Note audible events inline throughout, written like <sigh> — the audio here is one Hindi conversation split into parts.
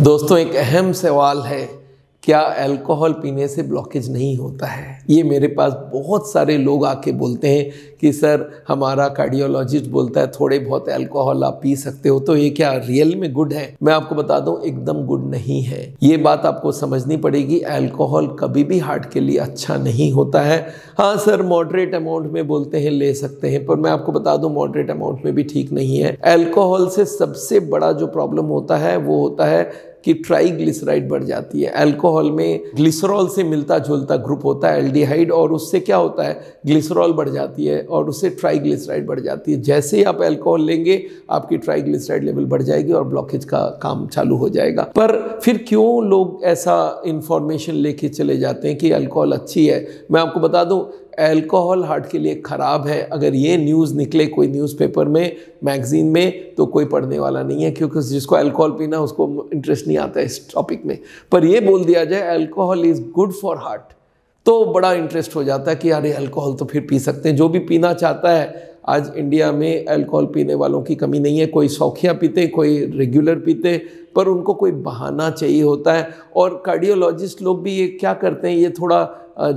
दोस्तों एक अहम सवाल है क्या अल्कोहल पीने से ब्लॉकेज नहीं होता है ये मेरे पास बहुत सारे लोग आके बोलते हैं कि सर हमारा कार्डियोलॉजिस्ट बोलता है थोड़े बहुत अल्कोहल आप पी सकते हो तो ये क्या रियल में गुड है मैं आपको बता दूं एकदम गुड नहीं है ये बात आपको समझनी पड़ेगी अल्कोहल कभी भी हार्ट के लिए अच्छा नहीं होता है हाँ सर मॉडरेट अमाउंट में बोलते हैं ले सकते हैं पर मैं आपको बता दूँ मॉडरेट अमाउंट में भी ठीक नहीं है एल्कोहल से सबसे बड़ा जो प्रॉब्लम होता है वो होता है कि ट्राईग्लिसराइड बढ़ जाती है अल्कोहल में ग्लिसरॉल से मिलता जुलता ग्रुप होता है एल्डिहाइड और उससे क्या होता है ग्लिसरॉल बढ़ जाती है और उससे ट्राईग्लिसराइड बढ़ जाती है जैसे ही आप अल्कोहल लेंगे आपकी ट्राईग्लिसराइड लेवल बढ़ जाएगी और ब्लॉकेज का काम चालू हो जाएगा पर फिर क्यों लोग ऐसा इंफॉर्मेशन लेके चले जाते हैं कि अल्कोहल अच्छी है मैं आपको बता दूँ अल्कोहल हार्ट के लिए ख़राब है अगर ये न्यूज़ निकले कोई न्यूज़पेपर में मैगज़ीन में तो कोई पढ़ने वाला नहीं है क्योंकि जिसको अल्कोहल पीना उसको इंटरेस्ट नहीं आता इस टॉपिक में पर ये बोल दिया जाए alcohol is good for heart तो बड़ा इंटरेस्ट हो जाता है कि यार ये अल्कोहल तो फिर पी सकते हैं जो भी पीना चाहता है आज इंडिया में अल्कोहल पीने वालों की कमी नहीं है कोई सौखिया पीते कोई रेगुलर पीते पर उनको कोई बहाना चाहिए होता है और कार्डियोलॉजिस्ट लोग भी ये क्या करते हैं ये थोड़ा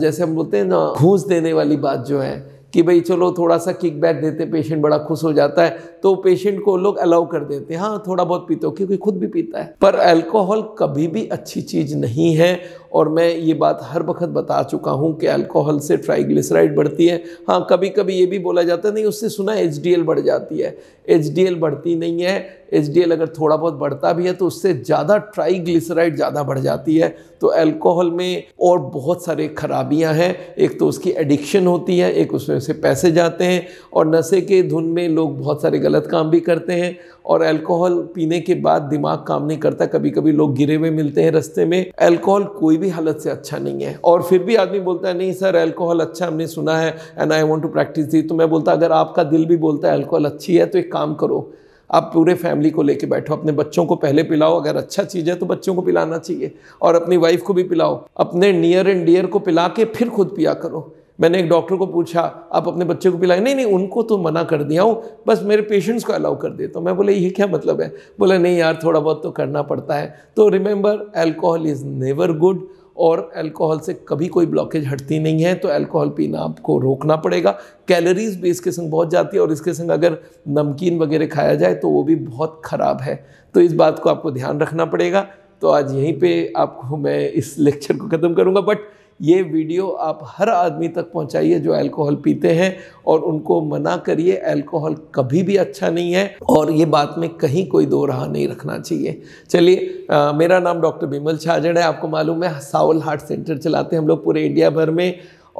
जैसे हम बोलते हैं ना घूस देने वाली बात जो है कि भाई चलो थोड़ा सा किक बैक देते पेशेंट बड़ा खुश हो जाता है तो पेशेंट को लोग अलाउ कर देते हैं हाँ थोड़ा बहुत पीते हो क्योंकि खुद भी पीता है पर अल्कोहल कभी भी अच्छी चीज़ नहीं है और मैं ये बात हर वक्त बता चुका हूँ कि अल्कोहल से ट्राइग्लिसराइड बढ़ती है हाँ कभी कभी ये भी बोला जाता है नहीं उससे सुना एच बढ़ जाती है एच बढ़ती नहीं है एच अगर थोड़ा बहुत बढ़ता भी है तो उससे ज़्यादा ट्राइग्लिसराइड ज़्यादा बढ़ जाती है तो अल्कोहल में और बहुत सारे खराबियाँ हैं एक तो उसकी एडिक्शन होती है एक उसमें से पैसे जाते हैं और नशे के धुन में लोग बहुत सारे गलत काम भी करते हैं और अल्कोहल पीने के बाद दिमाग काम नहीं करता कभी कभी लोग गिरे हुए मिलते हैं रस्ते में अल्कोहल कोई भी हालत से अच्छा नहीं है और फिर भी आदमी बोलता है नहीं सर अल्कोहल अच्छा हमने सुना है and I want to practice दी तो मैं बोलता अगर आपका दिल भी बोलता है अल्कोहल अच्छी है तो एक काम करो आप पूरे फैमिली को लेके बैठो अपने बच्चों को पहले पिलाओ अगर अच्छा चीज़ है तो बच्चों को पिलाना चाहिए और अपनी वाइफ को भी पिलाओ अपने नियर एंड डियर को पिला के फिर खुद पिया करो मैंने एक डॉक्टर को पूछा आप अपने बच्चे को पिलाए नहीं नहीं उनको तो मना कर दिया हूँ बस मेरे पेशेंट्स को अलाउ कर देता हूँ मैं बोला ये क्या मतलब है बोला नहीं यार थोड़ा बहुत तो करना पड़ता है तो remember alcohol is never good और अल्कोहल से कभी कोई ब्लॉकेज हटती नहीं है तो अल्कोहल पीना आपको रोकना पड़ेगा कैलोरीज भी इसके संग बहुत जाती है और इसके संग अगर नमकीन वगैरह खाया जाए तो वो भी बहुत ख़राब है तो इस बात को आपको ध्यान रखना पड़ेगा तो आज यहीं पे आपको मैं इस लेक्चर <laughs> को ख़त्म करूँगा बट ये वीडियो आप हर आदमी तक पहुंचाइए जो अल्कोहल पीते हैं और उनको मना करिए अल्कोहल कभी भी अच्छा नहीं है और ये बात में कहीं कोई दो रहा नहीं रखना चाहिए चलिए मेरा नाम डॉक्टर बिमल छाजड़ है आपको मालूम है सावल हार्ट सेंटर चलाते हैं हम लोग पूरे इंडिया भर में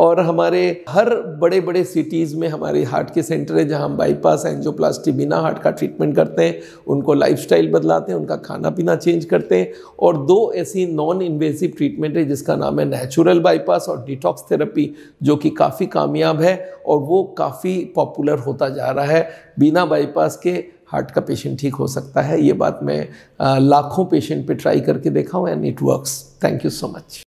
और हमारे हर बड़े बड़े सिटीज़ में हमारे हार्ट के सेंटर है जहाँ हम बाईपास एंजियोप्लास्टी बिना हार्ट का ट्रीटमेंट करते हैं उनको लाइफस्टाइल बदलाते हैं उनका खाना पीना चेंज करते हैं और दो ऐसी नॉन इन्वेसिव ट्रीटमेंट है जिसका नाम है नेचुरल बाईपास और डिटॉक्स थेरेपी जो कि काफ़ी कामयाब है और वो काफ़ी पॉपुलर होता जा रहा है बिना बाईपास के हार्ट का पेशेंट ठीक हो सकता है ये बात मैं लाखों पेशेंट पे ट्राई करके देखा हूँ and it works thank you so much